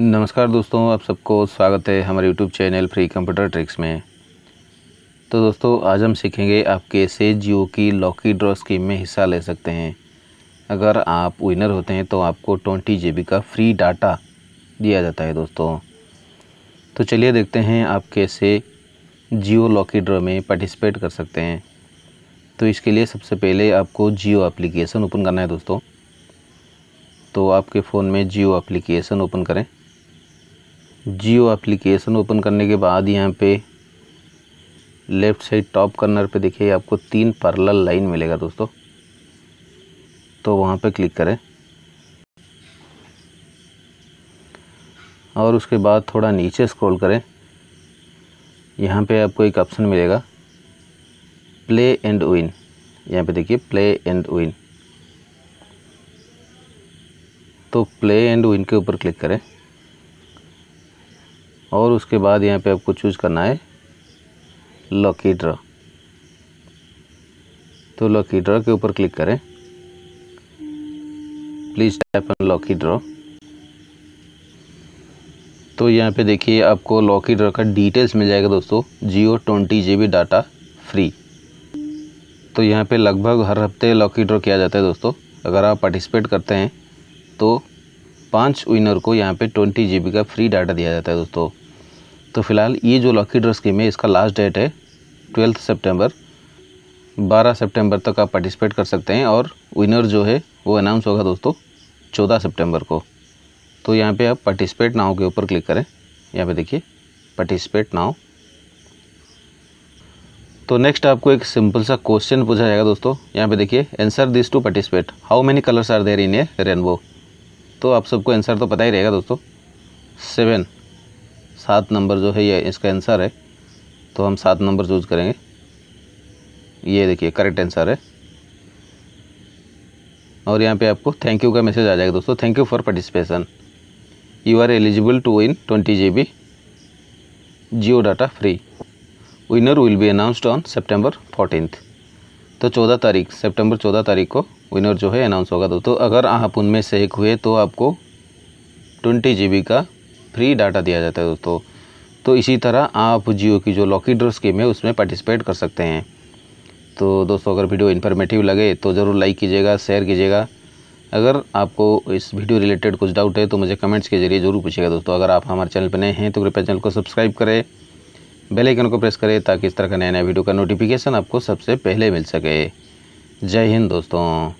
नमस्कार दोस्तों आप सबको स्वागत है हमारे YouTube channel free computer tricks में तो दोस्तों आज हम सीखेंगे आप कैसे जियो की लॉकी ड्रॉ स्कीम में हिस्सा ले सकते हैं अगर आप विनर होते हैं तो आपको ट्वेंटी जी का फ्री डाटा दिया जाता है दोस्तों तो चलिए देखते हैं आप कैसे जियो लॉकी ड्रॉ में पार्टिसिपेट कर सकते हैं तो इसके लिए सबसे पहले आपको जियो एप्लीकेशन ओपन करना है दोस्तों तो आपके फ़ोन में जियो एप्लीकेशन ओपन करें जियो एप्लीकेशन ओपन करने के बाद यहाँ पे लेफ़्ट साइड टॉप कॉर्नर पे देखिए आपको तीन पैरेलल लाइन मिलेगा दोस्तों तो वहाँ पे क्लिक करें और उसके बाद थोड़ा नीचे स्क्रॉल करें यहाँ पे आपको एक ऑप्शन मिलेगा प्ले एंड विन यहाँ पे देखिए प्ले एंड विन तो प्ले एंड विन के ऊपर क्लिक करें और उसके बाद यहाँ पे आपको चूज़ करना है लकी ड्रा तो लकी ड्रा के ऊपर क्लिक करें please type on lucky draw तो यहाँ पे देखिए आपको लॉकी ड्रॉ का डिटेल्स मिल जाएगा दोस्तों Jio twenty G data free तो यहाँ पे लगभग हर हफ्ते लॉकी ड्रॉ किया जाता है दोस्तों अगर आप पार्टिसिपेट करते हैं तो पांच विनर को यहाँ पे ट्वेंटी जी का फ्री डाटा दिया जाता है दोस्तों तो फिलहाल ये जो लॉकी ड्रॉ स्कीम है इसका लास्ट डेट है ट्वेल्थ सितंबर 12 सितंबर तक आप पार्टिसिपेट कर सकते हैं और विनर जो है वो अनाउंस होगा दोस्तों 14 सितंबर को तो यहाँ पे आप पार्टिसिपेट नाव के ऊपर क्लिक करें यहाँ पे देखिए पार्टिसिपेट नाव तो नेक्स्ट आपको एक सिंपल सा क्वेश्चन पूछा जाएगा दोस्तों यहाँ पे देखिए answer this to participate how many colours are there in a rainbow तो आप सबको आंसर तो पता ही रहेगा दोस्तों सेवन सात नंबर जो है ये इसका आंसर है तो हम सात नंबर चूज करेंगे ये देखिए करेक्ट आंसर है और यहाँ पे आपको थैंक यू का मैसेज आ जाएगा दोस्तों thank you for participation you are eligible to win twenty G B Jio data free winner will be announced on September fourteenth तो चौदह तारीख सितंबर चौदह तारीख को विनर जो है अनाउंस होगा दोस्तों अगर आप उनमें से एक हुए तो आपको ट्वेंटी जी का फ्री डाटा दिया जाता है दोस्तों तो इसी तरह आप जियो की जो लॉकी ड्रो स्कीम है उसमें पार्टिसिपेट कर सकते हैं तो दोस्तों अगर वीडियो इन्फॉर्मेटिव लगे तो ज़रूर लाइक कीजिएगा शेयर कीजिएगा अगर आपको इस वीडियो रिलेटेड कुछ डाउट है तो मुझे कमेंट्स के जरिए ज़रूर पूछिएगा दोस्तों अगर आप हमारे चैनल पर नए हैं तो कृपया चैनल को सब्सक्राइब करें बेल आइकन को प्रेस करें ताकि इस तरह का नया नया वीडियो का नोटिफिकेशन आपको सबसे पहले मिल सके जय हिंद दोस्तों